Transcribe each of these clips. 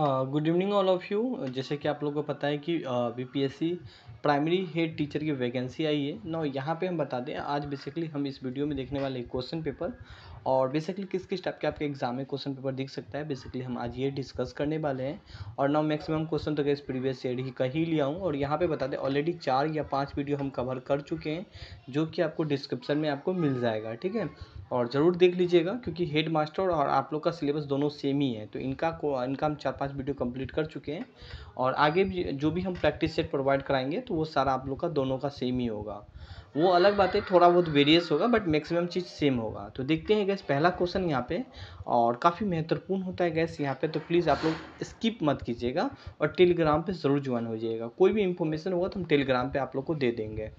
good evening all of you जैसे कि आप लोगों को पता है कि बीपीएससी प्राइमरी हेड टीचर की वैकेंसी आई है ना यहाँ पे हम बता दें आज बेसिकली हम इस वीडियो में देखने वाले क्वेश्चन पेपर और बेसिकली किस किस टाइप के आपके एग्जाम में क्वेश्चन पेपर दिख सकता है बेसिकली हम आज ये डिस्कस करने वाले हैं और ना मैक्सिमम क्वेश्चन तो इस प्रीवियस ईयर ही कहीं लिया हूँ और यहाँ पे बता दें ऑलरेडी चार या पाँच वीडियो हम कवर कर चुके हैं जो कि आपको डिस्क्रिप्शन में आपको मिल जाएगा ठीक है और ज़रूर देख लीजिएगा क्योंकि हेड मास्टर और आप लोग का सिलेबस दोनों सेम ही है तो इनका को इनका हम चार पांच वीडियो कंप्लीट कर चुके हैं और आगे भी जो भी हम प्रैक्टिस सेट प्रोवाइड कराएंगे तो वो सारा आप लोग का दोनों का सेम ही होगा वो अलग बात है थोड़ा बहुत वेरियस होगा बट मैक्सिमम चीज़ सेम होगा तो देखते हैं गैस पहला क्वेश्चन यहाँ पे और काफ़ी महत्वपूर्ण होता है गैस यहाँ पे तो प्लीज़ आप लोग स्किप मत कीजिएगा और टेलीग्राम पे ज़रूर ज्वाइन हो जाइएगा कोई भी इंफॉर्मेशन होगा तो हम टेलीग्राम पे आप लोग को दे देंगे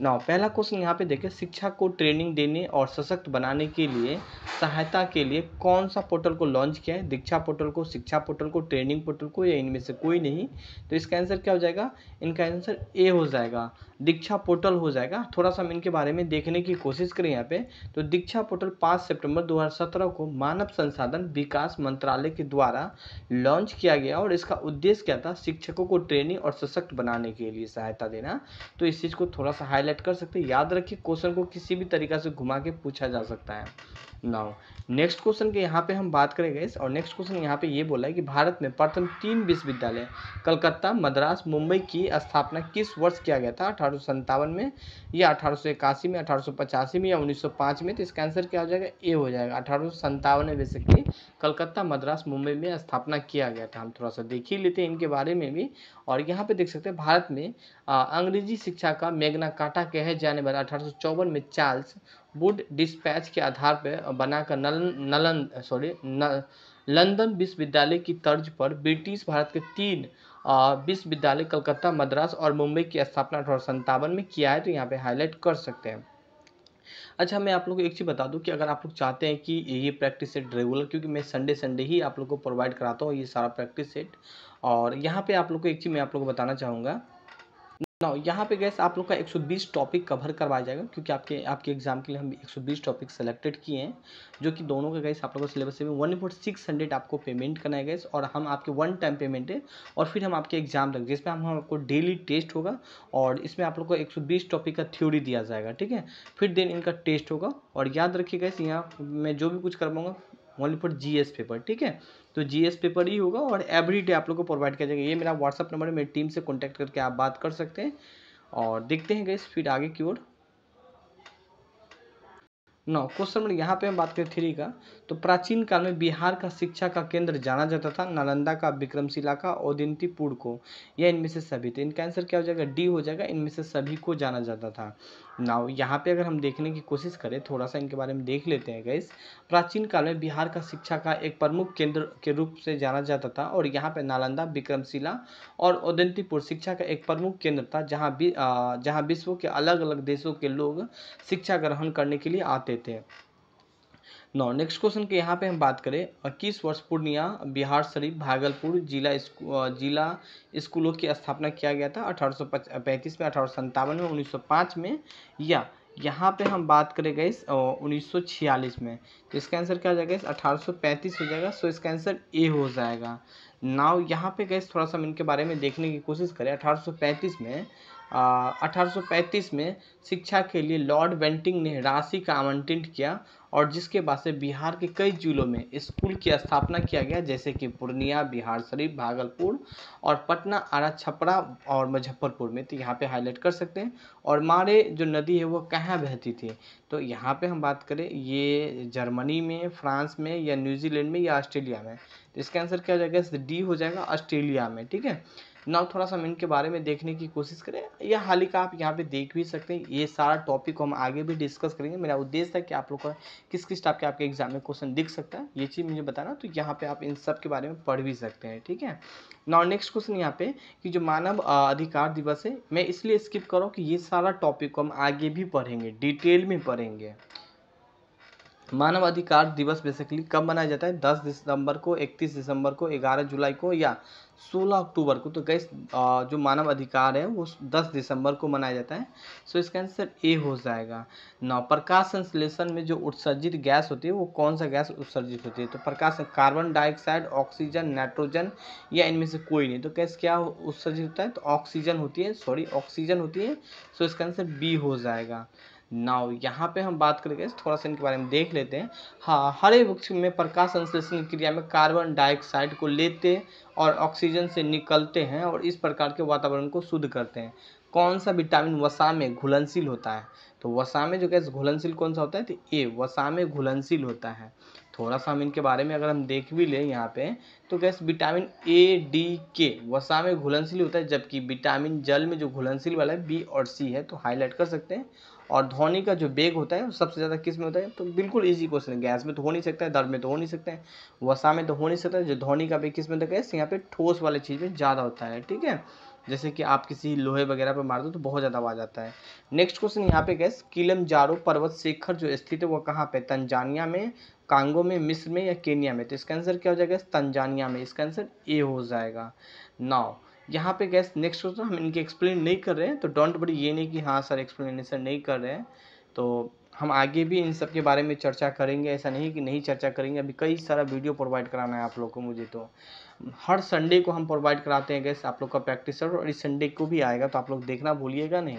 ना पहला क्वेश्चन यहाँ पे देखें शिक्षा को ट्रेनिंग देने और सशक्त बनाने के लिए सहायता के लिए कौन सा पोर्टल को लॉन्च किया है दीक्षा पोर्टल को शिक्षा पोर्टल को ट्रेनिंग पोर्टल को या इनमें से कोई नहीं तो इसका आंसर क्या हो जाएगा इनका आंसर ए हो जाएगा दीक्षा पोर्टल हो जाएगा थोड़ा सा हम इनके बारे में देखने की कोशिश करें यहाँ पे तो दीक्षा पोर्टल 5 सितंबर 2017 को मानव संसाधन विकास मंत्रालय के द्वारा लॉन्च किया गया और इसका उद्देश्य क्या था शिक्षकों को ट्रेनिंग और सशक्त बनाने के लिए सहायता देना तो इस चीज़ को थोड़ा सा हाईलाइट कर सकते याद रखिए क्वेश्चन को किसी भी तरीका से घुमा के पूछा जा सकता है नाउ नेक्स्ट क्वेश्चन के यहाँ पे हम बात करेंगे और नेक्स्ट क्वेश्चन यहाँ पे ये बोला है कि भारत में प्रथम तीन विश्वविद्यालय कलकत्ता मद्रास मुंबई की स्थापना किस वर्ष किया गया था अठारह में या अठारह में अठारह में या 1905 में तो इसका आंसर क्या हो जाएगा ए हो जाएगा अठारह में बेसिकली कलकत्ता मद्रास मुंबई में स्थापना किया गया था हम थोड़ा सा देख ही लेते हैं इनके बारे में भी और यहाँ पे देख सकते हैं भारत में अंग्रेजी शिक्षा का मेघना काटा कहे जाने वाला अठारह में चार्ल्स वुड डिस्पैच के आधार पर बनाकर नल नलन सॉरी लंदन विश्वविद्यालय की तर्ज पर ब्रिटिश भारत के तीन विश्वविद्यालय कलकत्ता मद्रास और मुंबई की स्थापना अठारह में किया है तो यहाँ पे हाईलाइट कर सकते हैं अच्छा मैं आप लोग को एक चीज़ बता दूं कि अगर आप लोग चाहते हैं कि ये प्रैक्टिस सेट रेगुलर क्योंकि मैं संडे संडे ही आप लोग को प्रोवाइड कराता हूँ ये सारा प्रैक्टिस सेट और यहाँ पे आप लोग को एक चीज़ मैं आप लोग को बताना चाहूँगा ना यहाँ पे गैस आप लोग का 120 टॉपिक कवर करवाया जाएगा क्योंकि आपके आपके एग्जाम के लिए हम 120 टॉपिक सेलेक्टेड किए हैं जो कि दोनों के गैस आप लोगों को सिलेबस में वन फोर सिक्स हंड्रेड आपको पेमेंट करना है गैस और हम आपके वन टाइम पेमेंट है और फिर हम आपके एग्जाम तक जिसमें हम आपको डेली टेस्ट होगा और इसमें आप लोग को एक टॉपिक का थ्योरी दिया जाएगा ठीक है फिर देन इनका टेस्ट होगा और याद रखिए गैस यहाँ मैं जो भी कुछ करवाऊँगा ओनली फॉर जीएस पेपर ठीक है तो जीएस पेपर ही होगा और एवरी डे आप लोग को प्रोवाइड किया जाएगा ये मेरा व्हाट्सअप नंबर है मेरी टीम से कॉन्टैक्ट करके आप बात कर सकते हैं और देखते हैं गैस फिर आगे की ओर नौ क्वेश्चन नंबर यहाँ पे हम बात करें थ्री का तो प्राचीन काल में बिहार का शिक्षा का केंद्र जाना जाता था नालंदा का विक्रमशिला का और दिनतीपुर को यह इनमें से सभी थे इनका आंसर क्या हो जाएगा डी हो जाएगा इनमें से सभी को जाना जाता था नाउ यहाँ पे अगर हम देखने की कोशिश करें थोड़ा सा इनके बारे में देख लेते हैं गैस प्राचीन काल में बिहार का शिक्षा का एक प्रमुख केंद्र के रूप से जाना जाता था और यहाँ पे नालंदा विक्रमशिला और उदंतीपुर शिक्षा का एक प्रमुख केंद्र था जहाँ भी जहाँ विश्व के अलग अलग देशों के लोग शिक्षा ग्रहण करने के लिए आते थे नौ नेक्स्ट क्वेश्चन के यहाँ पे हम बात करें इक्कीस वर्ष पूर्णिया बिहार शरीफ भागलपुर जिला जिला स्कूलों की स्थापना किया गया था अठारह में अठारह में उन्नीस में या यहाँ पे हम बात करें गैस उन्नीस में तो इसका आंसर क्या हो जाएगा इस अठारह हो जाएगा सो इसका आंसर ए हो जाएगा नाव यहाँ पे गए थोड़ा सा हम इनके बारे में देखने की कोशिश करें अठारह में अठारह में शिक्षा के लिए लॉर्ड वेंटिंग ने राशि का आवंटन किया और जिसके बाद से बिहार के कई जिलों में स्कूल की स्थापना किया गया जैसे कि पूर्णिया बिहार शरीफ भागलपुर और पटना आरा छपरा और मुजफ्फरपुर में तो यहाँ पे हाईलाइट कर सकते हैं और मारे जो नदी है वो कहाँ बहती थी तो यहाँ पे हम बात करें ये जर्मनी में फ्रांस में या न्यूजीलैंड में या ऑस्ट्रेलिया में तो इसका आंसर क्या हो जाएगा डी हो जाएगा ऑस्ट्रेलिया में ठीक है नाउ थोड़ा सा हम इनके बारे में देखने की कोशिश करें या हाल ही का आप यहाँ पे देख भी सकते हैं ये सारा टॉपिक हम आगे भी डिस्कस करेंगे मेरा उद्देश्य है कि आप लोग का किस किस टाइप के आपके एग्जाम में क्वेश्चन दिख सकता है ये चीज़ मुझे बताना तो यहाँ पे आप इन सब के बारे में पढ़ भी सकते हैं ठीक है नाउ नेक्स्ट क्वेश्चन यहाँ पे कि जो मानव अधिकार दिवस है मैं इसलिए स्किप करूँ कि ये सारा टॉपिक को हम आगे भी पढ़ेंगे डिटेल में पढ़ेंगे मानव अधिकार दिवस बेसिकली कब मनाया जाता है 10 दिसंबर को 31 दिसंबर को 11 जुलाई को या 16 अक्टूबर को तो गैस जो मानव अधिकार है वो 10 दिसंबर को मनाया जाता है सो इसका आंसर ए हो जाएगा नौ प्रकाश संश्लेषण में जो उत्सर्जित गैस होती है वो कौन सा गैस उत्सर्जित होती है तो प्रकाश कार्बन डाइऑक्साइड ऑक्सीजन नाइट्रोजन या इनमें से कोई नहीं तो गैस क्या उत्सर्जित होता है तो ऑक्सीजन होती है सॉरी ऑक्सीजन होती है सो इसका आंसर बी हो जाएगा नाउ यहाँ पे हम बात करके थोड़ा सा इनके बारे में देख लेते हैं हाँ हरे वृक्ष में प्रकाश संश्लेषण क्रिया में कार्बन डाइऑक्साइड को लेते और ऑक्सीजन से निकलते हैं और इस प्रकार के वातावरण को शुद्ध करते हैं कौन सा विटामिन वसा में घुलनशील होता है तो वसा में जो गैस घुलनशील कौन सा होता है तो ए वसा में घुलनशील होता है थोड़ा सा हम इनके बारे में अगर हम देख भी लें यहाँ पे तो गैस विटामिन ए डी के वसा में घुलनशील होता है जबकि विटामिन जल में जो घुलनशील वाला है बी और सी है तो हाईलाइट कर सकते हैं और ध्वनि का जो बेग होता है वो सबसे ज़्यादा किस में होता है तो बिल्कुल इजी क्वेश्चन है गैस में तो हो नहीं सकता है दर्द में तो हो नहीं सकता है वसा में तो हो नहीं सकता है जो ध्वनि का बेग किस में होता है यहाँ पे ठोस वाले चीज़ में ज़्यादा होता है ठीक है जैसे कि आप किसी लोहे वगैरह पर मार दो तो बहुत ज़्यादा आवाज़ आता है नेक्स्ट क्वेश्चन यहाँ पे गैस किलम जारो पर्वत शिखर जो स्थित है वो कहाँ पे तंजानिया में कांगो में मिस्र में या केनिया में तो इसका आंसर क्या हो जाएगा तंजानिया में इसका आंसर ए हो जाएगा नाव यहाँ पे गैस नेक्स्ट क्वेश्चन हम इनके एक्सप्लेन नहीं कर रहे हैं तो डोंट बड़ी ये नहीं कि हाँ सर एक्सप्लेनेशन नहीं कर रहे हैं तो हम आगे भी इन सब के बारे में चर्चा करेंगे ऐसा नहीं कि नहीं चर्चा करेंगे अभी कई सारा वीडियो प्रोवाइड कराना है आप लोग को मुझे तो हर संडे को हम प्रोवाइड कराते हैं गैस आप लोग का प्रैक्टिस और इस संडे को भी आएगा तो आप लोग देखना भूलिएगा नहीं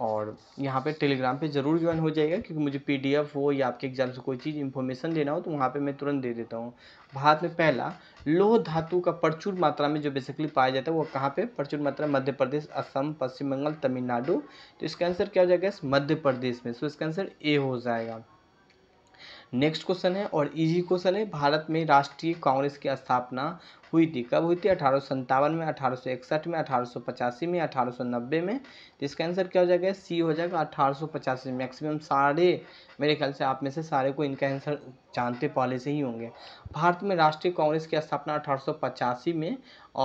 और यहाँ पे टेलीग्राम पे ज़रूर ज्वाइन हो जाएगा क्योंकि मुझे पीडीएफ हो या आपके एग्ज़ाम से कोई चीज़ इन्फॉर्मेशन देना हो तो वहाँ पे मैं तुरंत दे देता हूँ भारत में पहला लोह धातु का प्रचुर मात्रा में जो बेसिकली पाया जाता है वो कहाँ पे प्रचुर मात्रा मध्य प्रदेश असम पश्चिम बंगाल तमिलनाडु तो इसका आंसर क्या हो जाएगा इस मध्य प्रदेश में सो तो इसका आंसर ए हो जाएगा नेक्स्ट क्वेश्चन है और इजी क्वेश्चन है भारत में राष्ट्रीय कांग्रेस की स्थापना हुई थी कब हुई थी अठारह में अठारह में अठारह में अठारह में तो इसका आंसर क्या हो जाएगा सी हो जाएगा अठारह मैक्सिमम सारे मेरे ख्याल से आप में से सारे को इनका आंसर जानते पहले से ही होंगे भारत में राष्ट्रीय कांग्रेस की स्थापना अठारह में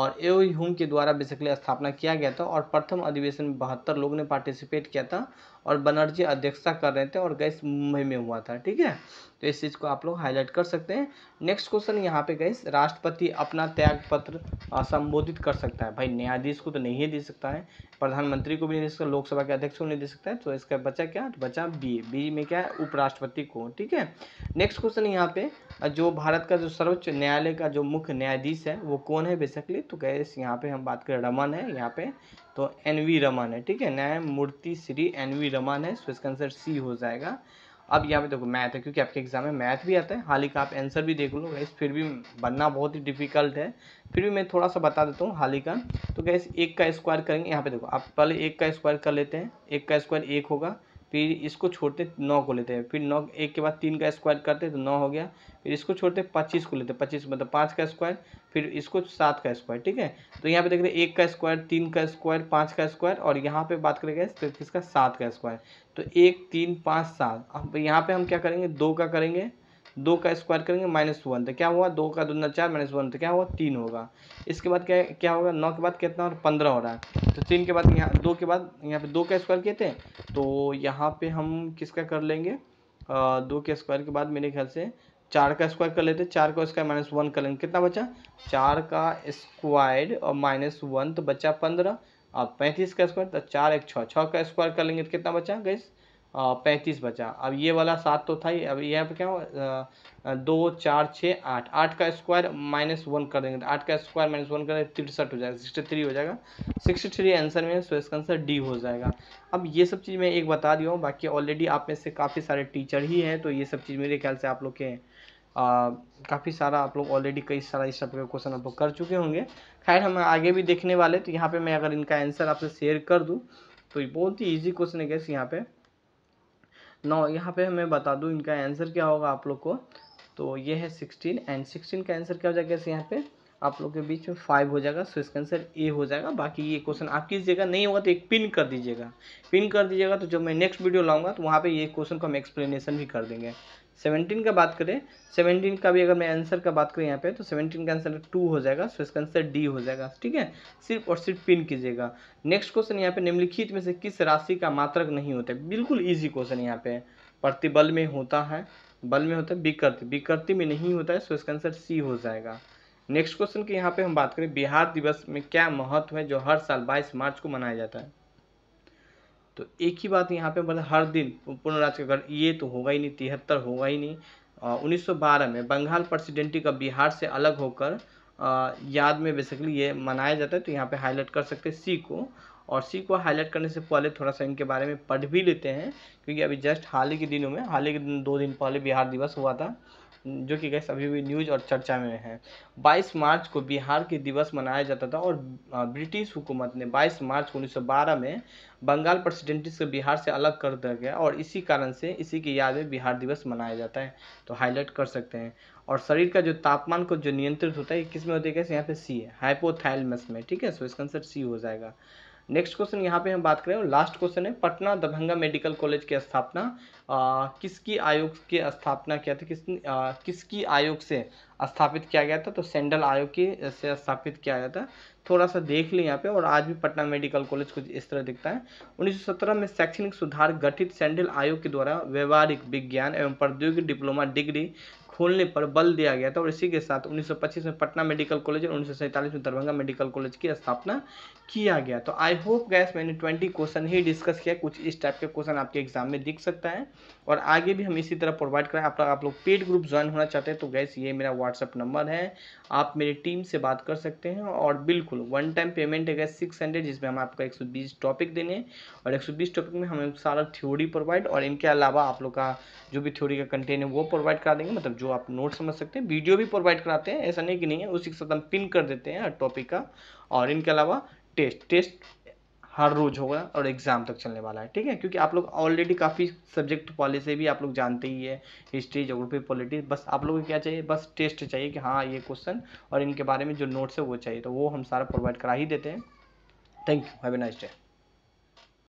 और ए ह्यूम के द्वारा बेसिकली स्थापना किया गया था और प्रथम अधिवेशन में बहत्तर लोगों ने पार्टिसिपेट किया था और बनर्जी अध्यक्षता कर रहे थे और गैस मुंबई में हुआ था ठीक है तो इस चीज़ को आप लोग हाईलाइट कर सकते हैं नेक्स्ट क्वेश्चन यहाँ पे गए राष्ट्रपति अपना त्याग पत्र संबोधित कर सकता है भाई न्यायाधीश को तो नहीं दे सकता है प्रधानमंत्री को भी नहीं दे सकता लोकसभा के अध्यक्ष को नहीं दे सकता है तो इसका बचा क्या बचा बी बी में क्या है उपराष्ट्रपति को ठीक है नेक्स्ट क्वेश्चन यहाँ पे जो भारत का जो सर्वोच्च न्यायालय का जो मुख्य न्यायाधीश है वो कौन है बेसिकली तो गए यहाँ पे हम बात करें रमन है यहाँ पे तो एन वी रमन है ठीक है न्यायमूर्ति श्री एन वी रमन है सो तो इसका आंसर सी हो जाएगा अब यहाँ पे देखो मैथ है क्योंकि आपके एग्जाम में मैथ भी आता है हालांकि आप आंसर भी देख लो गैस फिर भी बनना बहुत ही डिफिकल्ट है फिर भी मैं थोड़ा सा बता देता हूँ का तो गैस एक का स्क्वायर करेंगे यहाँ पे देखो आप पहले एक का स्क्वायर कर लेते हैं एक का स्क्वायर एक होगा फिर इसको छोड़ते नौ को लेते हैं फिर नौ एक के बाद तीन का स्क्वायर करते तो नौ हो गया फिर इसको छोड़ते पच्चीस को लेते पच्चीस मतलब पाँच का स्क्वायर फिर इसको सात का स्क्वायर ठीक है तो यहाँ पे देख रहे हैं एक का स्क्वायर तीन का स्क्वायर पाँच का स्क्वायर और यहाँ पे बात करेंगे तैतीस का सात का स्क्वायर तो एक तीन पाँच सात अब यहाँ पर हम क्या करेंगे दो का करेंगे दो का स्क्वायर करेंगे माइनस वन तो क्या हुआ दो का दो चार माइनस वन तो क्या हुआ तीन होगा इसके बाद क्या क्या होगा नौ के बाद कितना और पंद्रह हो रहा है तो तीन के बाद यहाँ दो के बाद यहाँ पे दो का स्क्वायर किए थे तो यहाँ पे हम किसका कर लेंगे आ, दो के स्क्वायर के बाद मेरे ख्याल से चार का स्क्वायर कर लेते चार का स्क्वायर माइनस वन कर लेंगे कितना बचा चार का स्क्वायर और माइनस वन तो बचा पंद्रह और पैंतीस का स्क्वायर तो चार एक छः छः का स्क्वायर कर लेंगे तो कितना बचा गैस पैंतीस बचा अब ये वाला सात तो था ही अब यहाँ पे क्या हो दो चार छः आठ आठ का स्क्वायर माइनस वन कर देंगे आठ का स्क्वायर माइनस वन देंगे तिरसठ हो जाएगा सिक्सटी थ्री हो जाएगा सिक्सटी थ्री आंसर में सो इसका आंसर डी हो जाएगा अब ये सब चीज़ मैं एक बता दिया हूँ बाकी ऑलरेडी आप में से काफ़ी सारे टीचर ही हैं तो ये सब चीज़ मेरे ख्याल से आप लोग के काफ़ी सारा आप लोग ऑलरेडी कई सारा इस टाइप क्वेश्चन आप लोग कर चुके होंगे खैर हम आगे भी देखने वाले तो यहाँ पर मैं अगर इनका आंसर आपसे शेयर कर दूँ तो बहुत ही ईजी क्वेश्चन है गैस यहाँ पे नौ यहाँ पे मैं बता दूँ इनका आंसर क्या होगा आप लोग को तो ये है सिक्सटीन एंड सिक्सटीन का आंसर क्या हो जाएगा यहाँ पे आप लोग के बीच में फाइव हो जाएगा सो इसका आंसर ए हो जाएगा बाकी ये क्वेश्चन आप किस जगह नहीं होगा तो एक पिन कर दीजिएगा पिन कर दीजिएगा तो जब मैं नेक्स्ट वीडियो लाऊंगा तो वहाँ पे ये क्वेश्चन को हम एक्सप्लेनेशन भी कर देंगे सेवनटीन का बात करें सेवनटीन का भी अगर मैं आंसर का बात करें यहाँ पे तो सेवनटीन का आंसर टू हो जाएगा सो इसका आंसर डी हो जाएगा ठीक है सिर्फ और सिर्फ पिन कीजिएगा नेक्स्ट क्वेश्चन यहाँ पे निम्नलिखित में से किस राशि का मात्रक नहीं होता है बिल्कुल ईजी क्वेश्चन यहाँ पे प्रतिबल में होता है बल में होता है विकृति विकृति में नहीं होता है सो इसका आंसर सी हो जाएगा नेक्स्ट क्वेश्चन की यहाँ पे हम बात करें बिहार दिवस में क्या महत्व है जो हर साल बाईस मार्च को मनाया जाता है तो एक ही बात यहाँ पे मतलब हर दिन पूर्णराज का घर ये तो होगा ही नहीं तिहत्तर होगा ही नहीं सौ बारह में बंगाल प्रेसिडेंटी का बिहार से अलग होकर याद में बेसिकली ये मनाया जाता है तो यहाँ पे हाईलाइट कर सकते हैं सी को और सी को हाईलाइट करने से पहले थोड़ा सा इनके बारे में पढ़ भी लेते हैं क्योंकि अभी जस्ट हाल ही के दिनों में हाल ही के दिन दो दिन पहले बिहार दिवस हुआ था जो कि गैस अभी भी न्यूज और चर्चा में है 22 मार्च को बिहार के दिवस मनाया जाता था और ब्रिटिश हुकूमत ने 22 मार्च 1912 में बंगाल प्रेसिडेंटिस को बिहार से अलग कर दिया गया और इसी कारण से इसी की याद में बिहार दिवस मनाया जाता है तो हाईलाइट कर सकते हैं और शरीर का जो तापमान को जो नियंत्रित होता है किस में होता है कैसे यहाँ पे सी है हाइपोथैलमस में ठीक है सो इसका आंसर सी हो जाएगा नेक्स्ट क्वेश्चन यहाँ पे हम बात करें लास्ट क्वेश्चन है पटना दरभंगा मेडिकल कॉलेज की स्थापना किसकी आयोग की स्थापना किया था किस किसकी आयोग से स्थापित किया गया था तो सेंडल आयोग की से स्थापित किया गया था थोड़ा सा देख लें यहाँ पे और आज भी पटना मेडिकल कॉलेज कुछ इस तरह दिखता है 1917 में शैक्षणिक सुधार गठित सेंडल आयोग के द्वारा व्यवहारिक विज्ञान एवं प्रौद्योगिक डिप्लोमा डिग्री खोलने पर बल दिया गया था और इसी के साथ 1925 में पटना मेडिकल कॉलेज और उन्नीस में दरभंगा मेडिकल कॉलेज की स्थापना किया गया तो आई होप गैस मैंने 20 क्वेश्चन ही डिस्कस किया कुछ इस टाइप के क्वेश्चन आपके एग्जाम में दिख सकता है और आगे भी हम इसी तरह प्रोवाइड करें आप, आप लोग पेड ग्रुप ज्वाइन होना चाहते हैं तो गैस ये मेरा व्हाट्सअप नंबर है आप मेरी टीम से बात कर सकते हैं और बिल्कुल वन टाइम पेमेंट है गैस सिक्स जिसमें हम आपका एक टॉपिक देने और एक टॉपिक में हमें सारा थ्योरी प्रोवाइड और इनके अलावा आप लोग का जो भी थ्योरी का कंटेंट है वो प्रोवाइड करा देंगे मतलब जो आप नोट समझ सकते हैं वीडियो भी प्रोवाइड कराते हैं ऐसा नहीं कि नहीं है उसी के साथ हम पिन कर देते हैं हर टॉपिक का और इनके अलावा टेस्ट टेस्ट हर रोज होगा और एग्जाम तक चलने वाला है ठीक है क्योंकि आप लोग ऑलरेडी काफ़ी सब्जेक्ट पॉलिस भी आप लोग जानते ही है हिस्ट्री जोग्राफी पॉलिटिक्स बस आप लोगों को क्या चाहिए बस टेस्ट चाहिए कि हाँ ये क्वेश्चन और इनके बारे में जो नोट्स है वो चाहिए तो वो हम सारा प्रोवाइड करा ही देते हैं thank you have a nice day